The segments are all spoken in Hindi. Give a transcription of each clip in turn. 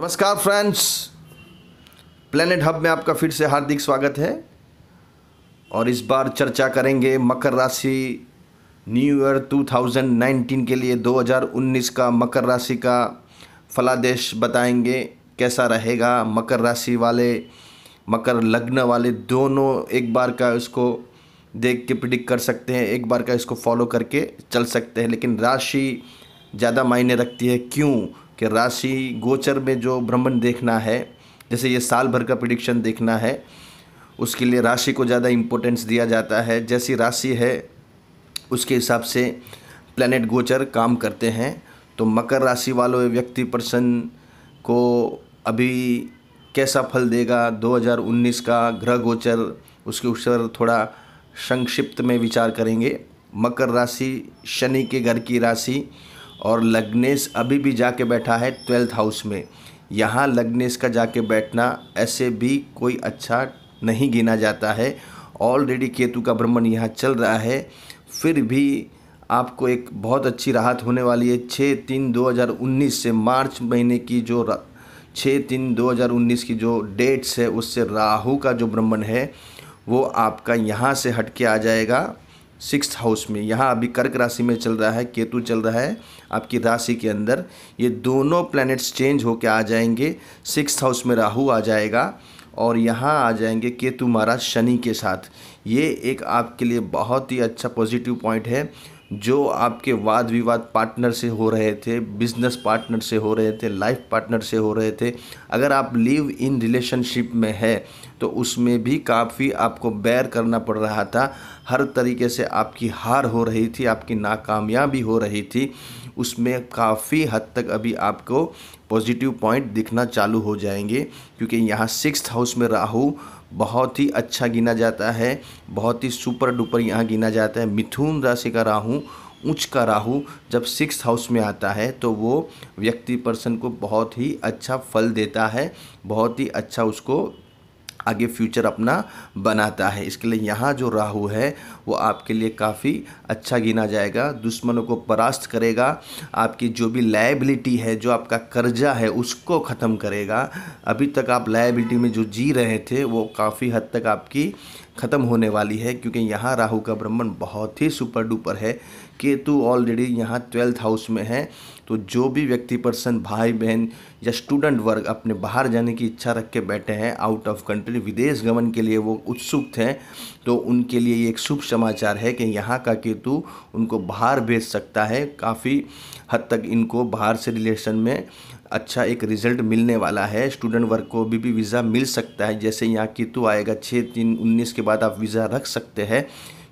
नमस्कार फ्रेंड्स प्लेनेट हब में आपका फिर से हार्दिक स्वागत है और इस बार चर्चा करेंगे मकर राशि न्यू ईयर 2019 के लिए 2019 का मकर राशि का फलादेश बताएंगे कैसा रहेगा मकर राशि वाले मकर लग्न वाले दोनों एक बार का उसको देख के प्रिडिक्ट कर सकते हैं एक बार का इसको फॉलो करके चल सकते हैं लेकिन राशि ज़्यादा मायने रखती है क्यों कि राशि गोचर में जो भ्रमण देखना है जैसे ये साल भर का प्रिडिक्शन देखना है उसके लिए राशि को ज़्यादा इम्पोर्टेंस दिया जाता है जैसी राशि है उसके हिसाब से प्लैनेट गोचर काम करते हैं तो मकर राशि वालों व्यक्ति पर्सन को अभी कैसा फल देगा 2019 का ग्रह गोचर उसके ऊपर थोड़ा संक्षिप्त में विचार करेंगे मकर राशि शनि के घर की राशि और लग्नेश अभी भी जाके बैठा है ट्वेल्थ हाउस में यहाँ लग्नेश का जाके बैठना ऐसे भी कोई अच्छा नहीं गिना जाता है ऑलरेडी केतु का भ्रमण यहाँ चल रहा है फिर भी आपको एक बहुत अच्छी राहत होने वाली है छः तीन 2019 से मार्च महीने की जो छः तीन 2019 की जो डेट्स है उससे राहु का जो भ्रमण है वो आपका यहाँ से हट के आ जाएगा सिक्स हाउस में यहाँ अभी कर्क राशि में चल रहा है केतु चल रहा है आपकी राशि के अंदर ये दोनों प्लैनेट्स चेंज होकर आ जाएंगे सिक्स हाउस में राहु आ जाएगा और यहाँ आ जाएंगे केतु महाराज शनि के साथ ये एक आपके लिए बहुत ही अच्छा पॉजिटिव पॉइंट है जो आपके वाद विवाद पार्टनर से हो रहे थे बिजनेस पार्टनर से हो रहे थे लाइफ पार्टनर से हो रहे थे अगर आप लिव इन रिलेशनशिप में है तो उसमें भी काफ़ी आपको बैर करना पड़ रहा था हर तरीके से आपकी हार हो रही थी आपकी नाकामयाबी हो रही थी उसमें काफ़ी हद तक अभी आपको पॉजिटिव पॉइंट दिखना चालू हो जाएंगे क्योंकि यहाँ सिक्स हाउस में राहू बहुत ही अच्छा गिना जाता है बहुत ही सुपर डुपर यहाँ गिना जाता है मिथुन राशि का राहु उच्च का राहु जब सिक्स हाउस में आता है तो वो व्यक्ति पर्सन को बहुत ही अच्छा फल देता है बहुत ही अच्छा उसको आगे फ्यूचर अपना बनाता है इसके लिए यहाँ जो राहु है वो आपके लिए काफ़ी अच्छा गिना जाएगा दुश्मनों को परास्त करेगा आपकी जो भी लाइबिलिटी है जो आपका कर्जा है उसको ख़त्म करेगा अभी तक आप लाइबिलिटी में जो जी रहे थे वो काफ़ी हद तक आपकी ख़त्म होने वाली है क्योंकि यहाँ राहु का भ्रमण बहुत ही सुपर डुपर है केतु ऑलरेडी यहाँ ट्वेल्थ हाउस में है तो जो भी व्यक्ति पर्सन भाई बहन या स्टूडेंट वर्ग अपने बाहर जाने की इच्छा रख के बैठे हैं आउट ऑफ कंट्री विदेश गमन के लिए वो उत्सुक हैं तो उनके लिए ये एक शुभ समाचार है कि यहाँ का केतु उनको बाहर भेज सकता है काफ़ी हद तक इनको बाहर से रिलेशन में अच्छा एक रिजल्ट मिलने वाला है स्टूडेंट वर्ग को भी भी वीज़ा मिल सकता है जैसे यहाँ केतु आएगा छः तीन उन्नीस के बाद आप वीज़ा रख सकते हैं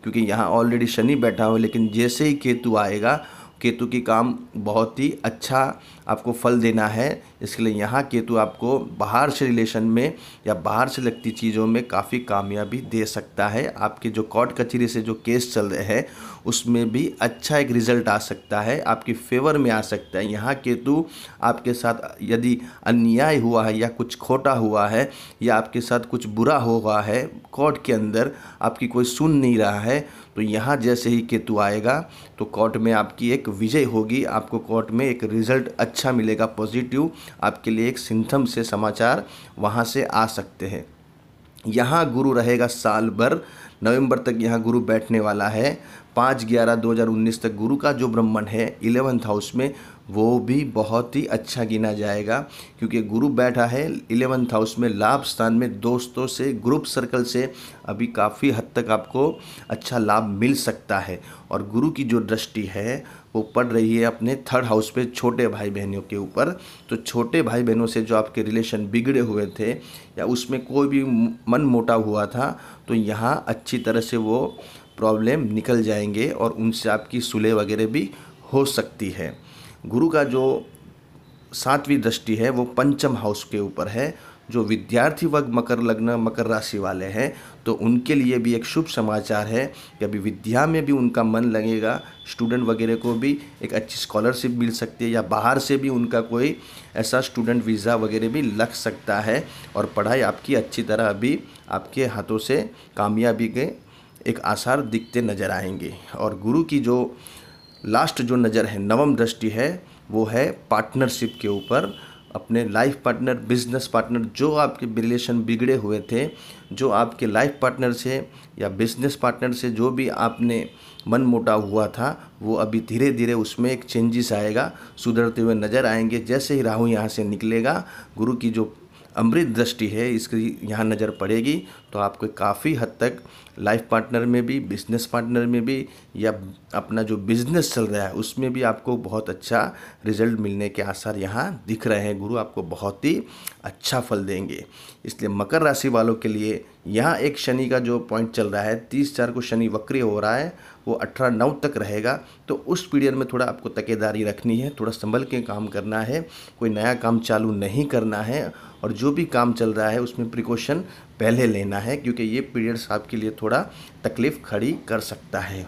क्योंकि यहाँ ऑलरेडी शनि बैठा हो लेकिन जैसे ही केतु आएगा केतु की काम बहुत ही अच्छा आपको फल देना है इसके लिए यहाँ केतु आपको बाहर से रिलेशन में या बाहर से लगती चीज़ों में काफ़ी कामयाबी दे सकता है आपके जो कोर्ट कचहरी से जो केस चल रहे हैं उसमें भी अच्छा एक रिजल्ट आ सकता है आपकी फेवर में आ सकता है यहाँ केतु आपके साथ यदि अन्याय हुआ है या कुछ खोटा हुआ है या आपके साथ कुछ बुरा हुआ है कोर्ट के अंदर आपकी कोई सुन नहीं रहा है तो यहाँ जैसे ही केतु आएगा तो कोर्ट में आपकी एक विजय होगी आपको कोर्ट में एक रिजल्ट अच्छा अच्छा मिलेगा पॉजिटिव आपके लिए एक सिंथम से समाचार वहाँ से आ सकते हैं यहाँ गुरु रहेगा साल भर नवंबर तक यहाँ गुरु बैठने वाला है पाँच ग्यारह दो हज़ार उन्नीस तक गुरु का जो ब्राह्मण है इलेवंथ हाउस में वो भी बहुत ही अच्छा गिना जाएगा क्योंकि गुरु बैठा है इलेवंथ हाउस में लाभ स्थान में दोस्तों से ग्रुप सर्कल से अभी काफ़ी हद तक आपको अच्छा लाभ मिल सकता है और गुरु की जो दृष्टि है वो पड़ रही है अपने थर्ड हाउस पे छोटे भाई बहनों के ऊपर तो छोटे भाई बहनों से जो आपके रिलेशन बिगड़े हुए थे या उसमें कोई भी मन मोटा हुआ था तो यहाँ अच्छी तरह से वो प्रॉब्लम निकल जाएंगे और उनसे आपकी सुलह वगैरह भी हो सकती है गुरु का जो सातवीं दृष्टि है वो पंचम हाउस के ऊपर है जो विद्यार्थी वर्ग मकर लग्न मकर राशि वाले हैं तो उनके लिए भी एक शुभ समाचार है कि अभी विद्या में भी उनका मन लगेगा स्टूडेंट वगैरह को भी एक अच्छी स्कॉलरशिप मिल सकती है या बाहर से भी उनका कोई ऐसा स्टूडेंट वीज़ा वगैरह भी लग सकता है और पढ़ाई आपकी अच्छी तरह अभी आपके हाथों से कामयाबी के एक आसार दिखते नज़र आएंगे और गुरु की जो लास्ट जो नज़र है नवम दृष्टि है वो है पार्टनरशिप के ऊपर अपने लाइफ पार्टनर बिजनेस पार्टनर जो आपके रिलेशन बिगड़े हुए थे जो आपके लाइफ पार्टनर से या बिजनेस पार्टनर से जो भी आपने मन मोटा हुआ था वो अभी धीरे धीरे उसमें एक चेंजेस आएगा सुधरते हुए नज़र आएंगे जैसे ही राहु यहाँ से निकलेगा गुरु की जो अमृत दृष्टि है इसकी यहाँ नज़र पड़ेगी तो आपको काफ़ी हद तक लाइफ पार्टनर में भी बिजनेस पार्टनर में भी या अपना जो बिजनेस चल रहा है उसमें भी आपको बहुत अच्छा रिजल्ट मिलने के आसार यहाँ दिख रहे हैं गुरु आपको बहुत ही अच्छा फल देंगे इसलिए मकर राशि वालों के लिए यहाँ एक शनि का जो पॉइंट चल रहा है तीस चार को शनि वक्री हो रहा है वो अठारह नौ तक रहेगा तो उस पीरियड में थोड़ा आपको तकेदारी रखनी है थोड़ा संभल के काम करना है कोई नया काम चालू नहीं करना है और जो भी काम चल रहा है उसमें प्रिकॉशन पहले लेना है क्योंकि ये पीरियड्स आपके लिए थोड़ा तकलीफ़ खड़ी कर सकता है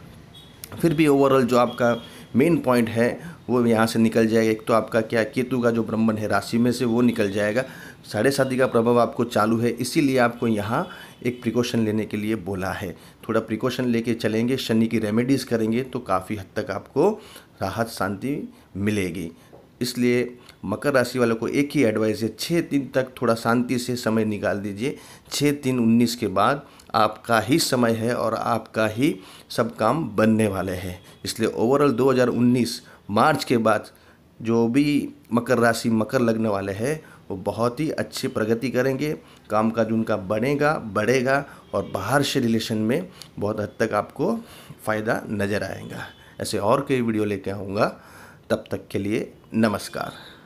फिर भी ओवरऑल जो आपका मेन पॉइंट है वो यहाँ से निकल जाएगा एक तो आपका क्या केतु का जो ब्राह्मण है राशि में से वो निकल जाएगा साढ़े शादी का प्रभाव आपको चालू है इसीलिए आपको यहाँ एक प्रिकॉशन लेने के लिए बोला है थोड़ा प्रिकॉशन लेके चलेंगे शनि की रेमेडीज़ करेंगे तो काफ़ी हद तक आपको राहत शांति मिलेगी इसलिए मकर राशि वालों को एक ही एडवाइस है छः दिन तक थोड़ा शांति से समय निकाल दीजिए छः दिन उन्नीस के बाद आपका ही समय है और आपका ही सब काम बनने वाले हैं इसलिए ओवरऑल 2019 मार्च के बाद जो भी मकर राशि मकर लगने वाले हैं वो बहुत ही अच्छी प्रगति करेंगे काम काज उनका बढ़ेगा बढ़ेगा और बाहर से रिलेशन में बहुत हद तक आपको फ़ायदा नज़र आएगा ऐसे और कई वीडियो लेके आऊँगा तब तक के लिए नमस्कार